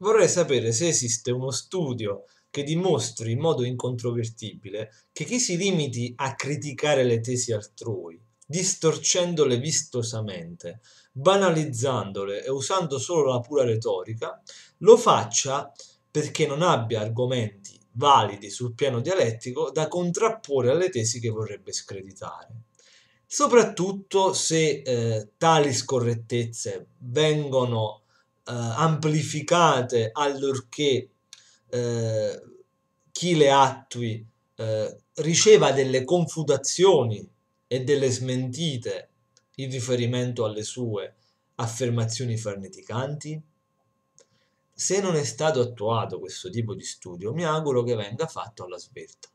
vorrei sapere se esiste uno studio che dimostri in modo incontrovertibile che chi si limiti a criticare le tesi altrui, distorcendole vistosamente, banalizzandole e usando solo la pura retorica, lo faccia perché non abbia argomenti validi sul piano dialettico da contrapporre alle tesi che vorrebbe screditare. Soprattutto se eh, tali scorrettezze vengono eh, amplificate allorché eh, chi le attui eh, riceva delle confutazioni e delle smentite in riferimento alle sue affermazioni farneticanti? Se non è stato attuato questo tipo di studio, mi auguro che venga fatto alla svelta.